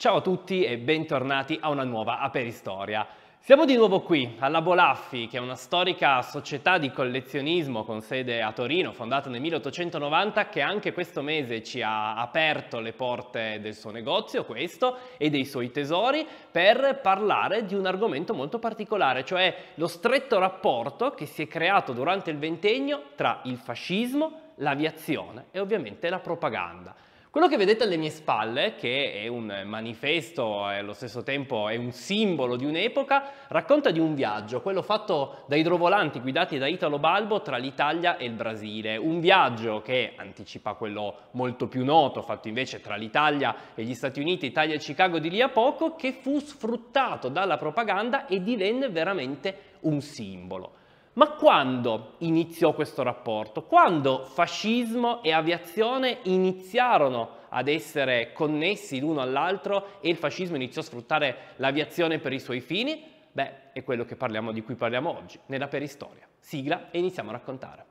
Ciao a tutti e bentornati a una nuova Aperistoria. Siamo di nuovo qui alla Bolaffi, che è una storica società di collezionismo con sede a Torino, fondata nel 1890, che anche questo mese ci ha aperto le porte del suo negozio, questo, e dei suoi tesori, per parlare di un argomento molto particolare, cioè lo stretto rapporto che si è creato durante il ventennio tra il fascismo, l'aviazione e ovviamente la propaganda. Quello che vedete alle mie spalle, che è un manifesto e allo stesso tempo è un simbolo di un'epoca, racconta di un viaggio, quello fatto da idrovolanti guidati da Italo Balbo tra l'Italia e il Brasile. Un viaggio che anticipa quello molto più noto, fatto invece tra l'Italia e gli Stati Uniti, Italia e Chicago di lì a poco, che fu sfruttato dalla propaganda e divenne veramente un simbolo. Ma quando iniziò questo rapporto? Quando fascismo e aviazione iniziarono ad essere connessi l'uno all'altro e il fascismo iniziò a sfruttare l'aviazione per i suoi fini? Beh, è quello parliamo, di cui parliamo oggi, nella peristoria. Sigla e iniziamo a raccontare.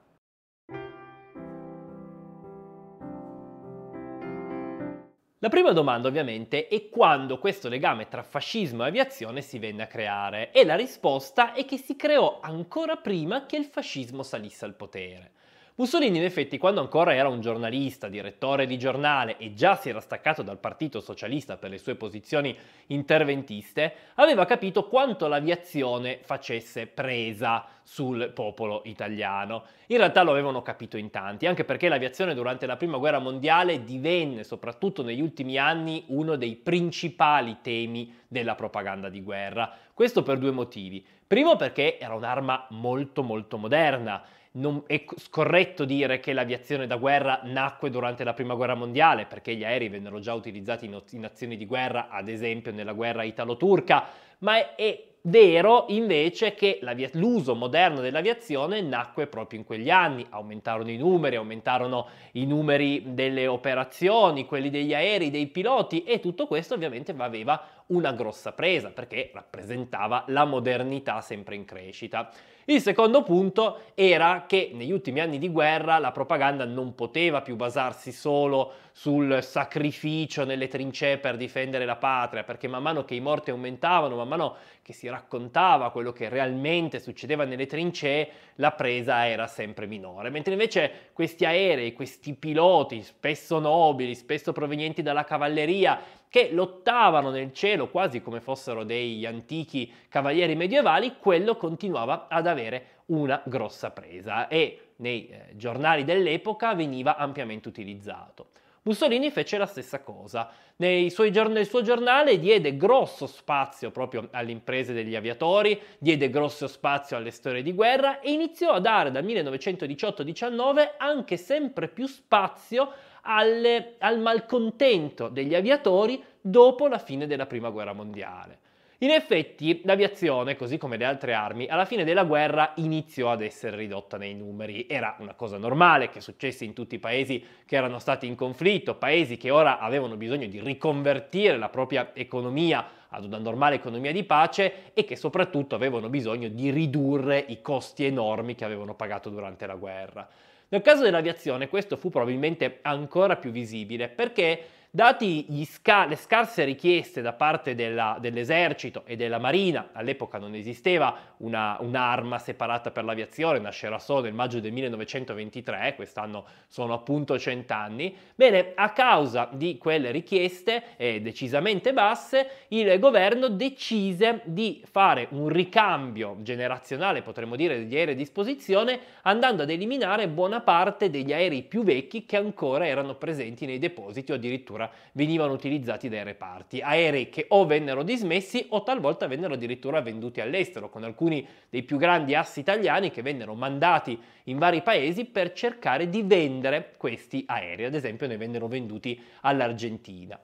La prima domanda ovviamente è quando questo legame tra fascismo e aviazione si venne a creare e la risposta è che si creò ancora prima che il fascismo salisse al potere. Mussolini in effetti quando ancora era un giornalista, direttore di giornale e già si era staccato dal Partito Socialista per le sue posizioni interventiste, aveva capito quanto l'aviazione facesse presa sul popolo italiano. In realtà lo avevano capito in tanti, anche perché l'aviazione durante la Prima Guerra Mondiale divenne, soprattutto negli ultimi anni, uno dei principali temi della propaganda di guerra. Questo per due motivi. Primo perché era un'arma molto molto moderna non è scorretto dire che l'aviazione da guerra nacque durante la prima guerra mondiale, perché gli aerei vennero già utilizzati in, azioni di guerra, ad esempio nella guerra italo-turca, ma è, è vero invece che l'uso moderno dell'aviazione nacque proprio in quegli anni, aumentarono i numeri, aumentarono i numeri delle operazioni, quelli degli aerei, dei piloti e tutto questo ovviamente aveva una grossa presa perché rappresentava la modernità sempre in crescita. Il secondo punto era che negli ultimi anni di guerra la propaganda non poteva più basarsi solo sul sacrificio nelle trincee per difendere la patria, perché man mano che i morti aumentavano, man mano che si raccontava quello che realmente succedeva nelle trincee, la presa era sempre minore. Mentre invece questi aerei, questi piloti, spesso nobili, spesso provenienti dalla cavalleria, che lottavano nel cielo quasi come fossero degli antichi cavalieri medievali, quello continuava ad avere una grossa presa e nei eh, giornali dell'epoca veniva ampiamente utilizzato. Mussolini fece la stessa cosa. Giorn- nel suo giornale diede grosso spazio proprio alle imprese degli aviatori, diede grosso spazio alle storie di guerra e iniziò a dare dal 1918-19 anche sempre più spazio al, al malcontento degli aviatori dopo la fine della Prima Guerra Mondiale. In effetti l'aviazione, così come le altre armi, alla fine della guerra iniziò ad essere ridotta nei numeri. Era una cosa normale che successe in tutti i paesi che erano stati in conflitto, paesi che ora avevano bisogno di riconvertire la propria economia ad una normale economia di pace e che soprattutto avevano bisogno di ridurre i costi enormi che avevano pagato durante la guerra. Nel caso dell'aviazione questo fu probabilmente ancora più visibile perché Dati sca- le scarse richieste da parte della, dell'esercito e della marina, all'epoca non esisteva una, un'arma separata per l'aviazione, nascerà solo nel maggio del 1923, eh, quest'anno sono appunto 100 anni, bene, a causa di quelle richieste eh, decisamente basse, il governo decise di fare un ricambio generazionale, potremmo dire, degli aerei a disposizione, andando ad eliminare buona parte degli aerei più vecchi che ancora erano presenti nei depositi o addirittura addirittura venivano utilizzati dai reparti, aerei che o vennero dismessi o talvolta vennero addirittura venduti all'estero, con alcuni dei più grandi assi italiani che vennero mandati in vari paesi per cercare di vendere questi aerei, ad esempio ne vennero venduti all'Argentina.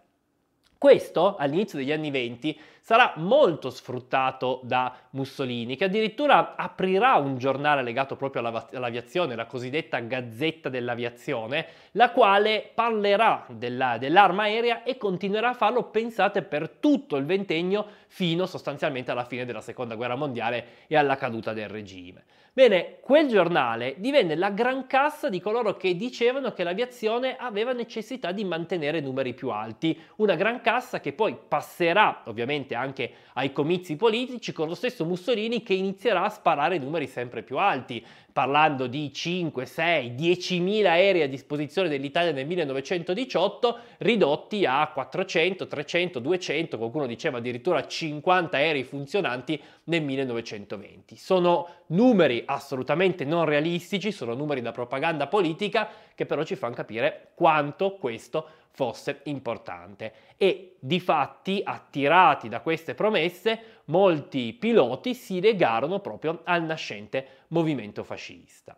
Questo, all'inizio degli anni 20, sarà molto sfruttato da Mussolini, che addirittura aprirà un giornale legato proprio all'aviazione, la cosiddetta Gazzetta dell'Aviazione, la quale parlerà della, dell'arma aerea e continuerà a farlo, pensate, per tutto il ventennio, fino sostanzialmente alla fine della Seconda Guerra Mondiale e alla caduta del regime. Bene, quel giornale divenne la gran cassa di coloro che dicevano che l'aviazione aveva necessità di mantenere numeri più alti, una gran cassa cassa che poi passerà ovviamente anche ai comizi politici con lo stesso Mussolini che inizierà a sparare numeri sempre più alti, parlando di 5, 6, 10 mila aerei a disposizione dell'Italia nel 1918 ridotti a 400, 300, 200, qualcuno diceva addirittura 50 aerei funzionanti nel 1920. Sono numeri assolutamente non realistici, sono numeri da propaganda politica che però ci fanno capire quanto questo fosse importante e di fatti attirati da queste promesse molti piloti si legarono proprio al nascente movimento fascista.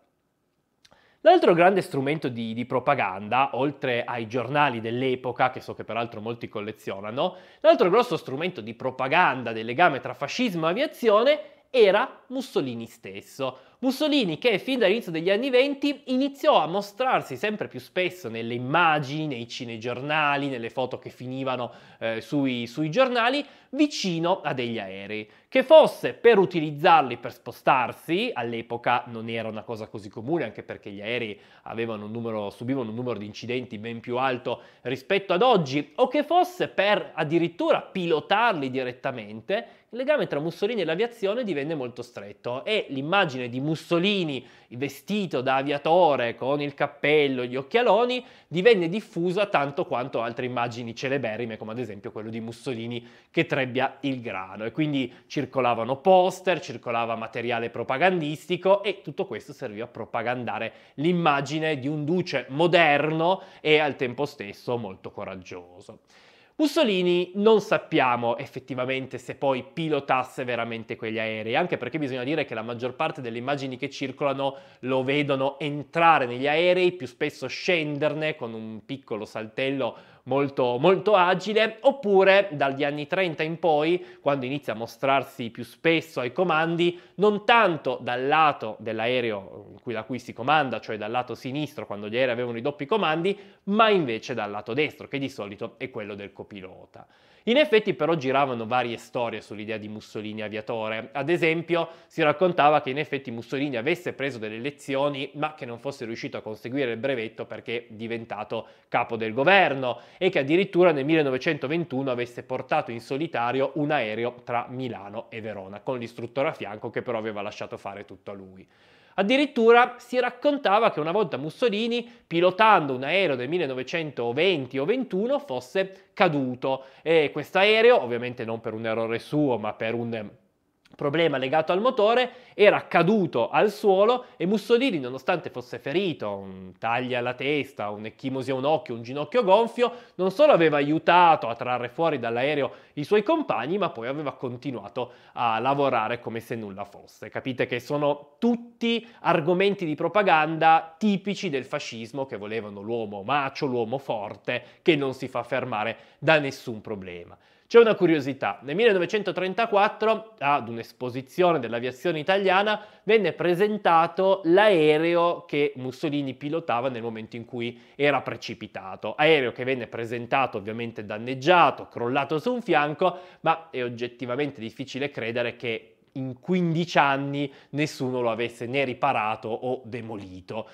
L'altro grande strumento di, di, propaganda, oltre ai giornali dell'epoca, che so che peraltro molti collezionano, l'altro grosso strumento di propaganda del legame tra fascismo e aviazione era Mussolini stesso, Mussolini che fin dall'inizio degli anni 20 iniziò a mostrarsi sempre più spesso nelle immagini, nei cinegiornali, nelle foto che finivano eh, sui, sui giornali, vicino a degli aerei, che fosse per utilizzarli per spostarsi, all'epoca non era una cosa così comune, anche perché gli aerei un numero, subivano un numero di incidenti ben più alto rispetto ad oggi, o che fosse per addirittura pilotarli direttamente, il legame tra Mussolini e l'aviazione divenne molto stretto e l'immagine di Mussolini vestito da aviatore con il cappello e gli occhialoni divenne diffusa tanto quanto altre immagini celeberrime come ad esempio quello di Mussolini che trebbia il grano e quindi circolavano poster, circolava materiale propagandistico e tutto questo serviva a propagandare l'immagine di un duce moderno e al tempo stesso molto coraggioso. Mussolini non sappiamo effettivamente se poi pilotasse veramente quegli aerei, anche perché bisogna dire che la maggior parte delle immagini che circolano lo vedono entrare negli aerei, più spesso scenderne con un piccolo saltello molto, molto agile, oppure dagli anni 30 in poi, quando inizia a mostrarsi più spesso ai comandi, non tanto dal lato dell'aereo da cui si comanda, cioè dal lato sinistro, quando gli aerei avevano i doppi comandi, ma invece dal lato destro, che di solito è quello del copilota. In effetti però giravano varie storie sull'idea di Mussolini aviatore, ad esempio si raccontava che in effetti Mussolini avesse preso delle lezioni ma che non fosse riuscito a conseguire il brevetto perché è diventato capo del governo e che addirittura nel 1921 avesse portato in solitario un aereo tra Milano e Verona, con l'istruttore a fianco che però aveva lasciato fare tutto a lui. Addirittura si raccontava che una volta Mussolini, pilotando un aereo del 1920 o 21, fosse caduto e questo aereo, ovviamente non per un errore suo, ma per un problema legato al motore, era caduto al suolo e Mussolini, nonostante fosse ferito, un taglio alla testa, un'ecchimosi a un occhio, un ginocchio gonfio, non solo aveva aiutato a trarre fuori dall'aereo i suoi compagni, ma poi aveva continuato a lavorare come se nulla fosse. Capite che sono tutti argomenti di propaganda tipici del fascismo che volevano l'uomo macio, l'uomo forte, che non si fa fermare da nessun problema. C'è una curiosità, nel 1934 ad un'esposizione dell'aviazione italiana venne presentato l'aereo che Mussolini pilotava nel momento in cui era precipitato, aereo che venne presentato ovviamente danneggiato, crollato su un fianco, ma è oggettivamente difficile credere che in 15 anni nessuno lo avesse né riparato o demolito.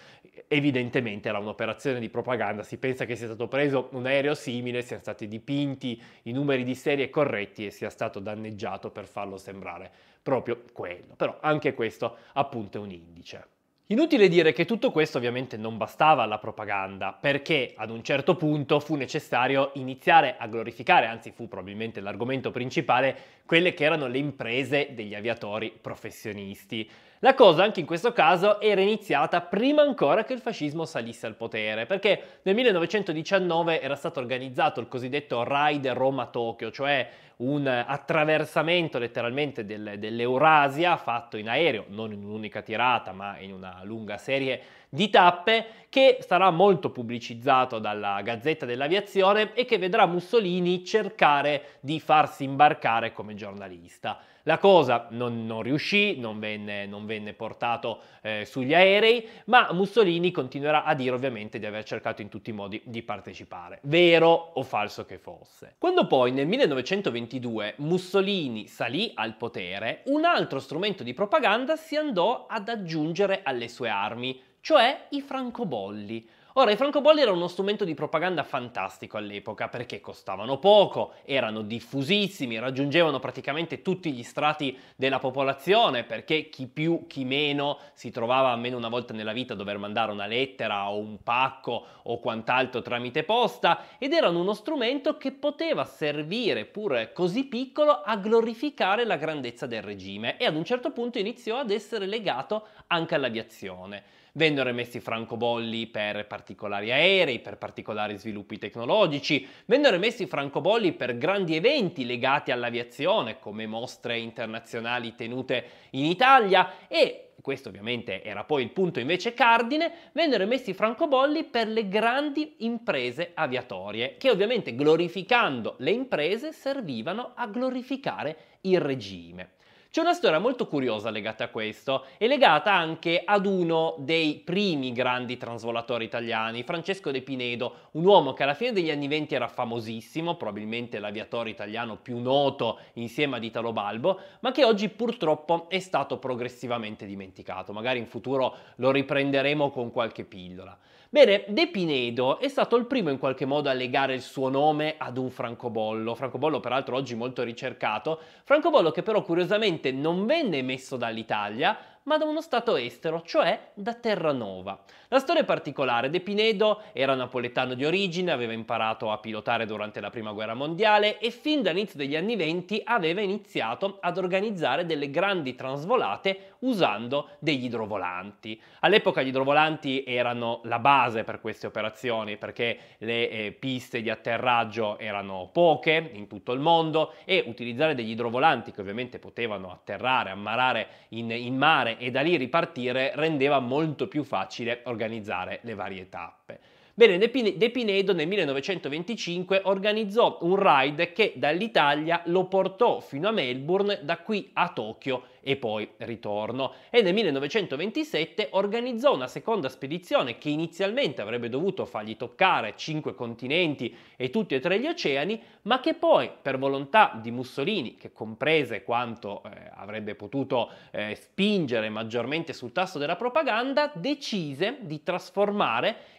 Evidentemente era un'operazione di propaganda, si pensa che sia stato preso un aereo simile, siano stati dipinti i numeri di serie corretti e sia stato danneggiato per farlo sembrare proprio quello. Però anche questo appunto è un indice. Inutile dire che tutto questo ovviamente non bastava alla propaganda, perché ad un certo punto fu necessario iniziare a glorificare, anzi fu probabilmente l'argomento principale, quelle che erano le imprese degli aviatori professionisti. La cosa anche in questo caso era iniziata prima ancora che il fascismo salisse al potere, perché nel 1919 era stato organizzato il cosiddetto Raid Roma-Tokyo, cioè un attraversamento letteralmente del, dell'Eurasia fatto in aereo, non in un'unica tirata ma in una lunga serie di tappe che sarà molto pubblicizzato dalla Gazzetta dell'Aviazione e che vedrà Mussolini cercare di farsi imbarcare come giornalista. La cosa non, non riuscì, non venne, non venne portato eh, sugli aerei, ma Mussolini continuerà a dire ovviamente di aver cercato in tutti i modi di partecipare, vero o falso che fosse. Quando poi nel 1921 1922 Mussolini salì al potere, un altro strumento di propaganda si andò ad aggiungere alle sue armi, cioè i francobolli. Ora, i francobolli erano uno strumento di propaganda fantastico all'epoca perché costavano poco, erano diffusissimi, raggiungevano praticamente tutti gli strati della popolazione perché chi più, chi meno si trovava almeno una volta nella vita a dover mandare una lettera o un pacco o quant'altro tramite posta ed erano uno strumento che poteva servire, pur così piccolo, a glorificare la grandezza del regime e ad un certo punto iniziò ad essere legato anche all'aviazione. Vennero emessi francobolli per particolari aerei, per particolari sviluppi tecnologici, vennero emessi francobolli per grandi eventi legati all'aviazione, come mostre internazionali tenute in Italia e questo ovviamente era poi il punto invece cardine, vennero emessi francobolli per le grandi imprese aviatorie, che ovviamente glorificando le imprese servivano a glorificare il regime. C'è una storia molto curiosa legata a questo e legata anche ad uno dei primi grandi transvolatori italiani, Francesco De Pinedo, un uomo che alla fine degli anni venti era famosissimo, probabilmente l'aviatore italiano più noto insieme ad Italo Balbo, ma che oggi purtroppo è stato progressivamente dimenticato. Magari in futuro lo riprenderemo con qualche pillola. Bene, De Pinedo è stato il primo in qualche modo a legare il suo nome ad un francobollo, francobollo peraltro oggi molto ricercato, francobollo che però curiosamente non venne emesso dall'Italia, ma da uno stato estero, cioè da Terranova. La storia è particolare, De Pinedo era napoletano di origine, aveva imparato a pilotare durante la Prima Guerra Mondiale e fin dall'inizio degli anni 20 aveva iniziato ad organizzare delle grandi transvolate usando degli idrovolanti. All'epoca gli idrovolanti erano la base per queste operazioni perché le eh, piste di atterraggio erano poche in tutto il mondo e utilizzare degli idrovolanti che ovviamente potevano atterrare, ammarare in, in mare e da lì ripartire rendeva molto più facile organizzare le varie tappe. Bene, De Pinedo nel 1925 organizzò un ride che dall'Italia lo portò fino a Melbourne, da qui a Tokyo e poi ritorno e nel 1927 organizzò una seconda spedizione che inizialmente avrebbe dovuto fargli toccare cinque continenti e tutti e tre gli oceani, ma che poi per volontà di Mussolini, che comprese quanto eh, avrebbe potuto eh, spingere maggiormente sul tasso della propaganda, decise di trasformare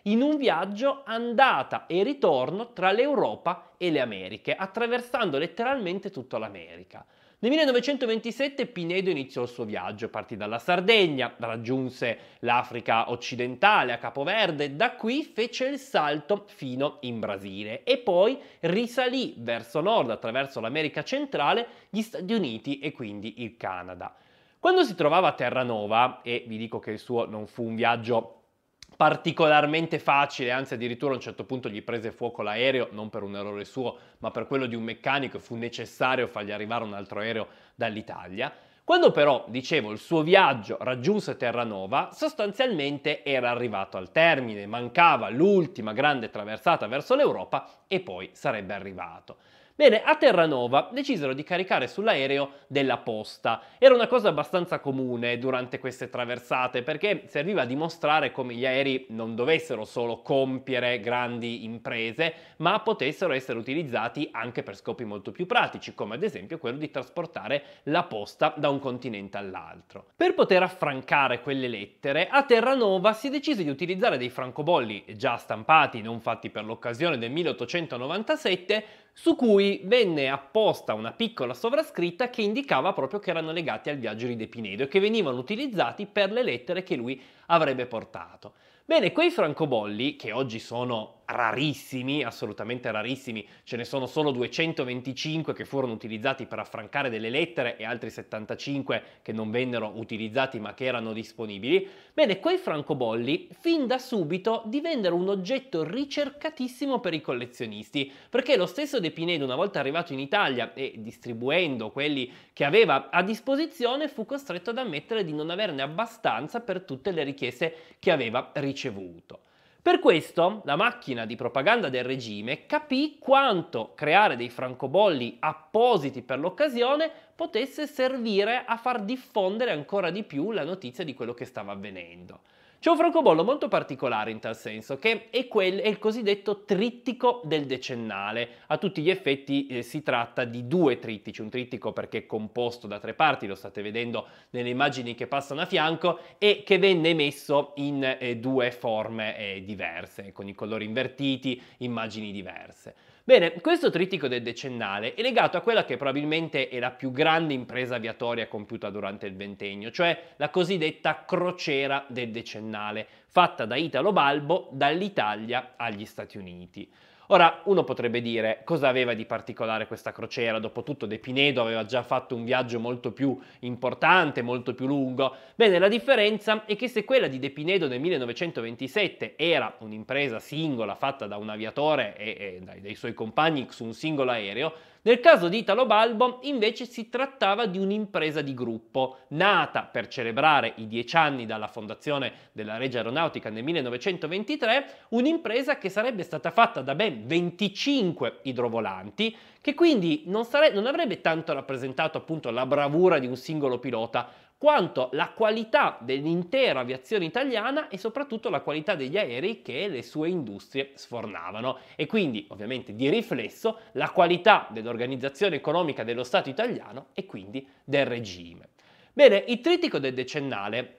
in un viaggio andata e ritorno tra l'Europa e le Americhe, attraversando letteralmente tutta l'America. Nel 1927 Pinedo iniziò il suo viaggio, partì dalla Sardegna, raggiunse l'Africa occidentale a Capoverde, da qui fece il salto fino in Brasile e poi risalì verso nord attraverso l'America centrale, gli Stati Uniti e quindi il Canada. Quando si trovava a Terranova, e vi dico che il suo non fu un viaggio particolarmente facile, anzi addirittura a un certo punto gli prese fuoco l'aereo, non per un errore suo, ma per quello di un meccanico e fu necessario fargli arrivare un altro aereo dall'Italia. Quando però, dicevo, il suo viaggio raggiunse Terranova, sostanzialmente era arrivato al termine, mancava l'ultima grande traversata verso l'Europa e poi sarebbe arrivato. Bene, a Terranova decisero di caricare sull'aereo della posta. Era una cosa abbastanza comune durante queste traversate perché serviva a dimostrare come gli aerei non dovessero solo compiere grandi imprese, ma potessero essere utilizzati anche per scopi molto più pratici, come ad esempio quello di trasportare la posta da un continente all'altro. Per poter affrancare quelle lettere, a Terranova si decise di utilizzare dei francobolli già stampati, non fatti per l'occasione del 1897, su cui venne apposta una piccola sovrascritta che indicava proprio che erano legati al viaggio di De Pinedo e che venivano utilizzati per le lettere che lui avrebbe portato. Bene, quei francobolli, che oggi sono rarissimi, assolutamente rarissimi, ce ne sono solo 225 che furono utilizzati per affrancare delle lettere e altri 75 che non vennero utilizzati ma che erano disponibili, bene, quei francobolli fin da subito divennero un oggetto ricercatissimo per i collezionisti, perché lo stesso De Pinedo una volta arrivato in Italia e distribuendo quelli che aveva a disposizione fu costretto ad ammettere di non averne abbastanza per tutte le richieste che aveva ricevuto. Per questo la macchina di propaganda del regime capì quanto creare dei francobolli appositi per l'occasione potesse servire a far diffondere ancora di più la notizia di quello che stava avvenendo. C'è un francobollo molto particolare in tal senso, che è, quel, è il cosiddetto trittico del decennale. A tutti gli effetti eh, si tratta di due trittici, un trittico perché è composto da tre parti, lo state vedendo nelle immagini che passano a fianco, e che venne messo in eh, due forme eh, diverse, con i colori invertiti, immagini diverse. Bene, questo trittico del decennale è legato a quella che probabilmente è la più grande impresa aviatoria compiuta durante il ventennio, cioè la cosiddetta crociera del decennale, fatta da Italo Balbo dall'Italia agli Stati Uniti. Ora, uno potrebbe dire cosa aveva di particolare questa crociera, dopotutto De Pinedo aveva già fatto un viaggio molto più importante, molto più lungo. Bene, la differenza è che se quella di De Pinedo nel 1927 era un'impresa singola fatta da un aviatore e, e dai, dai suoi compagni su un singolo aereo, nel caso di Italo Balbo invece si trattava di un'impresa di gruppo, nata per celebrare i dieci anni dalla fondazione della Regia Aeronautica nel 1923, un'impresa che sarebbe stata fatta da ben 25 idrovolanti, che quindi non, sare- non avrebbe tanto rappresentato appunto la bravura di un singolo pilota, quanto la qualità dell'intera aviazione italiana e soprattutto la qualità degli aerei che le sue industrie sfornavano e quindi ovviamente di riflesso la qualità dell'organizzazione economica dello Stato italiano e quindi del regime. Bene, il trittico del decennale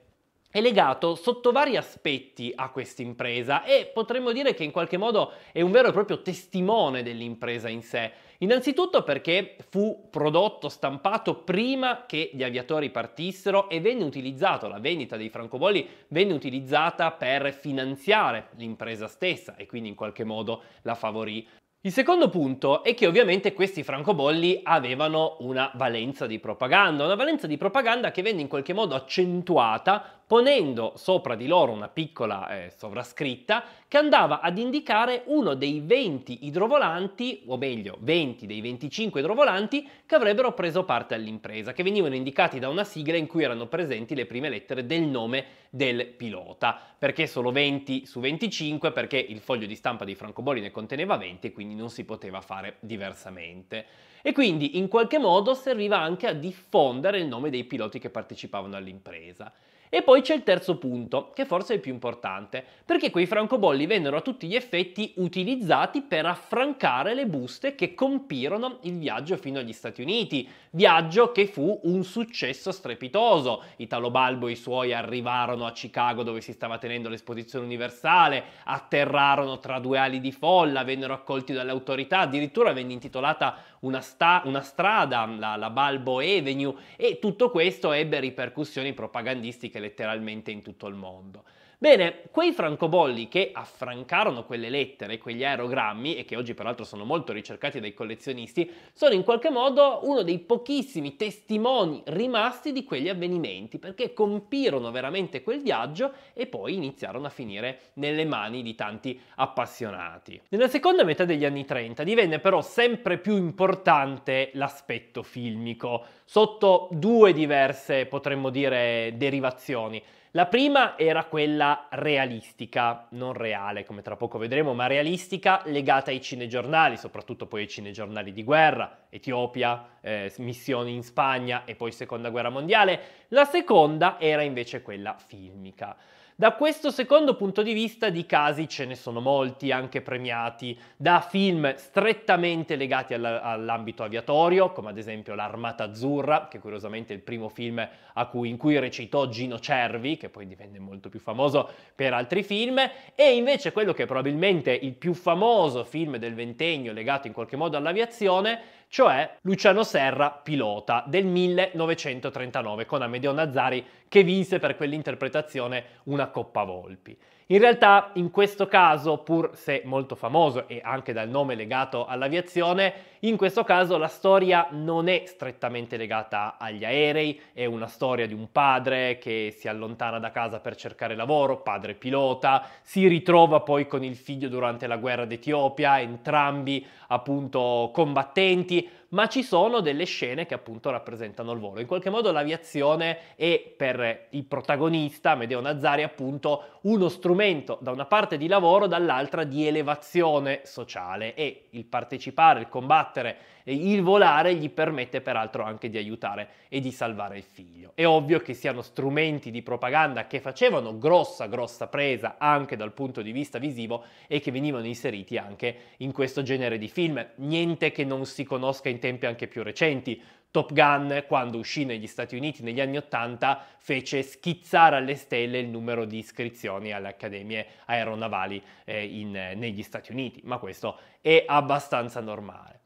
è legato sotto vari aspetti a quest'impresa e potremmo dire che in qualche modo è un vero e proprio testimone dell'impresa in sé. Innanzitutto perché fu prodotto, stampato prima che gli aviatori partissero e venne utilizzato, la vendita dei francobolli venne utilizzata per finanziare l'impresa stessa e quindi in qualche modo la favorì. Il secondo punto è che ovviamente questi francobolli avevano una valenza di propaganda, una valenza di propaganda che venne in qualche modo accentuata ponendo sopra di loro una piccola eh, sovrascritta che andava ad indicare uno dei 20 idrovolanti, o meglio 20 dei 25 idrovolanti che avrebbero preso parte all'impresa, che venivano indicati da una sigla in cui erano presenti le prime lettere del nome del pilota. Perché solo 20 su 25? Perché il foglio di stampa di Franco Boli ne conteneva 20 e quindi non si poteva fare diversamente. E quindi in qualche modo serviva anche a diffondere il nome dei piloti che partecipavano all'impresa. E poi c'è il terzo punto, che forse è il più importante, perché quei francobolli vennero a tutti gli effetti utilizzati per affrancare le buste che compirono il viaggio fino agli Stati Uniti, viaggio che fu un successo strepitoso. Italo Balbo e i suoi arrivarono a Chicago dove si stava tenendo l'esposizione universale, atterrarono tra due ali di folla, vennero accolti dalle autorità, addirittura venne intitolata una, sta, una strada, la, la Balbo Avenue e tutto questo ebbe ripercussioni propagandistiche letteralmente in tutto il mondo. Bene, quei francobolli che affrancarono quelle lettere, quegli aerogrammi, e che oggi peraltro sono molto ricercati dai collezionisti, sono in qualche modo uno dei pochissimi testimoni rimasti di quegli avvenimenti, perché compirono veramente quel viaggio e poi iniziarono a finire nelle mani di tanti appassionati. Nella seconda metà degli anni 30 divenne però sempre più importante l'aspetto filmico, sotto due diverse, potremmo dire, derivazioni. La prima era quella realistica, non reale come tra poco vedremo, ma realistica legata ai cinegiornali, soprattutto poi ai cinegiornali di guerra, Etiopia, eh, missioni in Spagna e poi Seconda Guerra Mondiale. La seconda era invece quella filmica. Da questo secondo punto di vista di casi ce ne sono molti, anche premiati, da film strettamente legati all'ambito aviatorio, come ad esempio L'Armata Azzurra, che curiosamente è il primo film cui, in cui recitò Gino Cervi, che poi divenne molto più famoso per altri film, e invece quello che è probabilmente il più famoso film del ventennio legato in qualche modo all'aviazione cioè Luciano Serra pilota del 1939 con Amedeo Nazari che vinse per quell'interpretazione una Coppa Volpi. In realtà in questo caso, pur se molto famoso e anche dal nome legato all'aviazione, in questo caso la storia non è strettamente legata agli aerei, è una storia di un padre che si allontana da casa per cercare lavoro, padre pilota, si ritrova poi con il figlio durante la guerra d'Etiopia, entrambi appunto combattenti be ma ci sono delle scene che appunto rappresentano il volo. In qualche modo l'aviazione è per il protagonista, Medeo Nazari, appunto uno strumento da una parte di lavoro, dall'altra di elevazione sociale e il partecipare, il combattere, il volare gli permette peraltro anche di aiutare e di salvare il figlio. È ovvio che siano strumenti di propaganda che facevano grossa, grossa presa anche dal punto di vista visivo e che venivano inseriti anche in questo genere di film. Niente che non si conosca in tempi anche più recenti. Top Gun, quando uscì negli Stati Uniti negli anni Ottanta, fece schizzare alle stelle il numero di iscrizioni alle accademie aeronavali eh, in, eh, negli Stati Uniti, ma questo è abbastanza normale.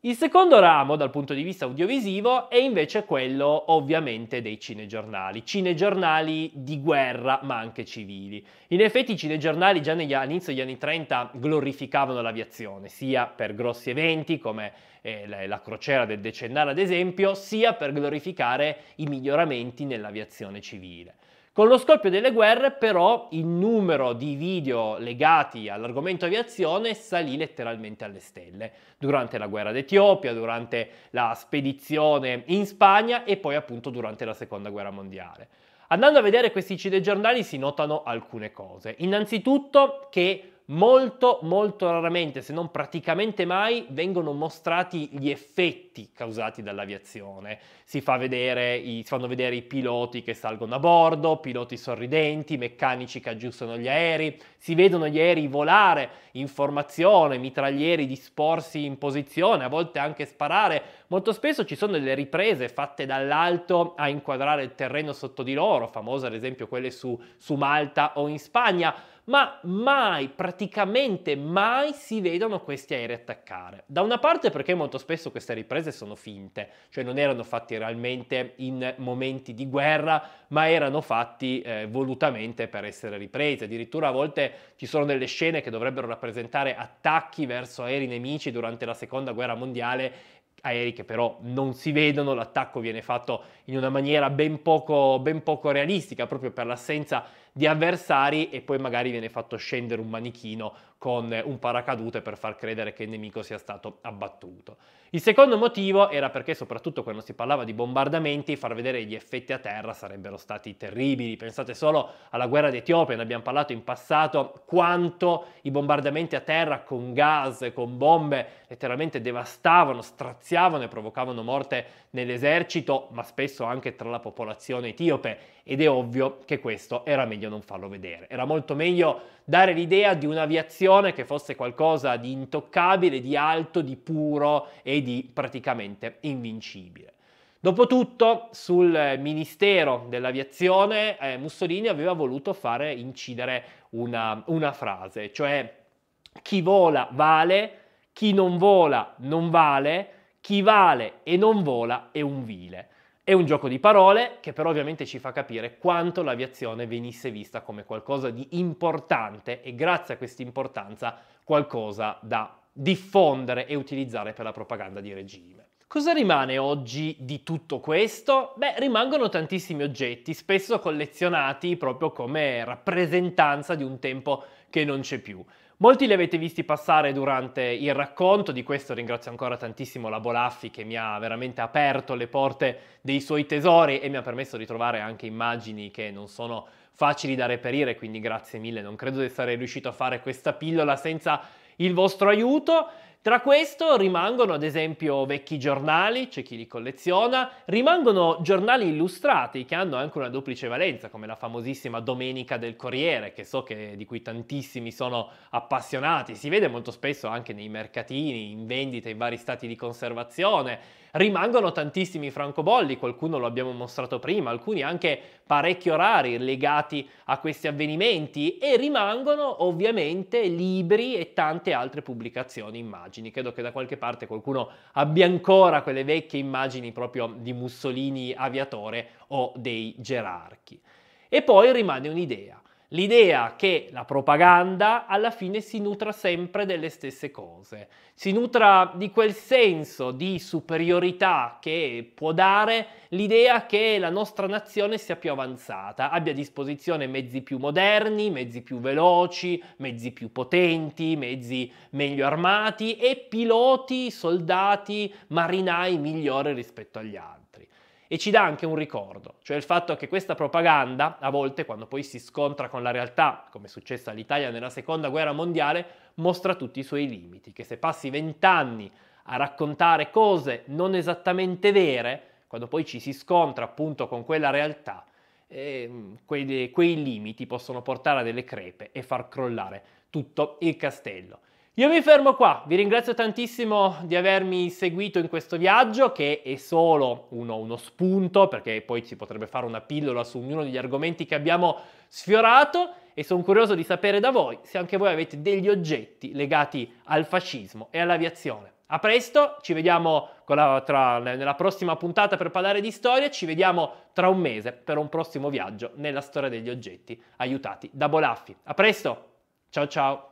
Il secondo ramo, dal punto di vista audiovisivo, è invece quello ovviamente dei cinegiornali, cinegiornali di guerra ma anche civili. In effetti i cinegiornali già negli all'inizio degli anni 30 glorificavano l'aviazione, sia per grossi eventi come eh, la, la crociera del decennale ad esempio, sia per glorificare i miglioramenti nell'aviazione civile. Con lo scoppio delle guerre però il numero di video legati all'argomento aviazione salì letteralmente alle stelle, durante la guerra d'Etiopia, durante la spedizione in Spagna e poi appunto durante la seconda guerra mondiale. Andando a vedere questi cinegiornali si notano alcune cose. Innanzitutto che molto molto raramente, se non praticamente mai, vengono mostrati gli effetti causati dall'aviazione. Si, fa i, si, fanno vedere i piloti che salgono a bordo, piloti sorridenti, meccanici che aggiustano gli aerei, si vedono gli aerei volare in formazione, mitraglieri disporsi in posizione, a volte anche sparare. Molto spesso ci sono delle riprese fatte dall'alto a inquadrare il terreno sotto di loro, famose ad esempio quelle su, su Malta o in Spagna ma mai, praticamente mai si vedono questi aerei attaccare. Da una parte perché molto spesso queste riprese sono finte, cioè non erano fatti realmente in momenti di guerra, ma erano fatti eh, volutamente per essere riprese. Addirittura a volte ci sono delle scene che dovrebbero rappresentare attacchi verso aerei nemici durante la seconda guerra mondiale aerei che però non si vedono, l'attacco viene fatto in una maniera ben poco, ben poco realistica proprio per l'assenza di avversari e poi magari viene fatto scendere un manichino con un paracadute per far credere che il nemico sia stato abbattuto. Il secondo motivo era perché soprattutto quando si parlava di bombardamenti far vedere gli effetti a terra sarebbero stati terribili. Pensate solo alla guerra d'Etiopia, ne abbiamo parlato in passato, quanto i bombardamenti a terra con gas, con bombe letteralmente devastavano, straziavano e provocavano morte nell'esercito, ma spesso anche tra la popolazione etiope ed è ovvio che questo era meglio non farlo vedere. Era molto meglio dare l'idea di un'aviazione che fosse qualcosa di intoccabile, di alto, di puro e di praticamente invincibile. Dopotutto, sul eh, Ministero dell'Aviazione, eh, Mussolini aveva voluto fare incidere una, una frase, cioè chi vola vale, chi non vola non vale, chi vale e non vola è un vile. È un gioco di parole che però ovviamente ci fa capire quanto l'aviazione venisse vista come qualcosa di importante e grazie a questa importanza qualcosa da diffondere e utilizzare per la propaganda di regime. Cosa rimane oggi di tutto questo? Beh, rimangono tantissimi oggetti, spesso collezionati proprio come rappresentanza di un tempo che non c'è più. Molti li avete visti passare durante il racconto, di questo ringrazio ancora tantissimo la Bolaffi che mi ha veramente aperto le porte dei suoi tesori e mi ha permesso di trovare anche immagini che non sono facili da reperire, quindi grazie mille, non credo di essere riuscito a fare questa pillola senza il vostro aiuto. Tra questo rimangono ad esempio vecchi giornali, c'è chi li colleziona, rimangono giornali illustrati che hanno anche una duplice valenza, come la famosissima Domenica del Corriere, che so che, di cui tantissimi sono appassionati, si vede molto spesso anche nei mercatini, in vendita in vari stati di conservazione Rimangono tantissimi francobolli, qualcuno lo abbiamo mostrato prima, alcuni anche parecchio rari legati a questi avvenimenti e rimangono ovviamente libri e tante altre pubblicazioni, immagini. Credo che da qualche parte qualcuno abbia ancora quelle vecchie immagini proprio di Mussolini aviatore o dei gerarchi. E poi rimane un'idea. L'idea che la propaganda alla fine si nutra sempre delle stesse cose, si nutra di quel senso di superiorità che può dare l'idea che la nostra nazione sia più avanzata, abbia a disposizione mezzi più moderni, mezzi più veloci, mezzi più potenti, mezzi meglio armati e piloti, soldati, marinai migliori rispetto agli altri e ci dà anche un ricordo, cioè il fatto che questa propaganda, a volte quando poi si scontra con la realtà, come è successo all'Italia nella seconda guerra mondiale, mostra tutti i suoi limiti, che se passi vent'anni a raccontare cose non esattamente vere, quando poi ci si scontra appunto con quella realtà, eh, quei, quei limiti possono portare a delle crepe e far crollare tutto il castello. Io mi fermo qua, vi ringrazio tantissimo di avermi seguito in questo viaggio che è solo uno, uno spunto perché poi si potrebbe fare una pillola su ognuno degli argomenti che abbiamo sfiorato e sono curioso di sapere da voi se anche voi avete degli oggetti legati al fascismo e all'aviazione. A presto, ci vediamo la, tra, nella prossima puntata per parlare di storia, ci vediamo tra un mese per un prossimo viaggio nella storia degli oggetti aiutati da Bolaffi. A presto, ciao ciao!